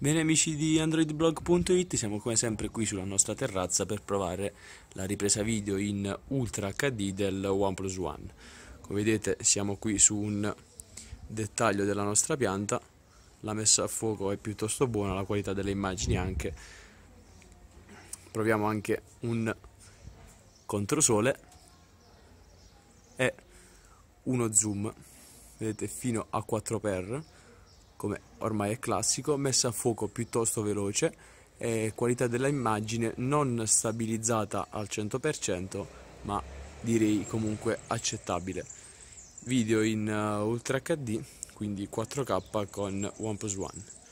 Bene amici di androidblog.it, siamo come sempre qui sulla nostra terrazza per provare la ripresa video in Ultra HD del OnePlus One. Come vedete siamo qui su un dettaglio della nostra pianta, la messa a fuoco è piuttosto buona, la qualità delle immagini anche. Proviamo anche un controsole e uno zoom, vedete fino a 4x come ormai è classico, messa a fuoco piuttosto veloce e qualità dell'immagine non stabilizzata al 100% ma direi comunque accettabile. Video in eh, Ultra HD, quindi 4K con OnePlus One.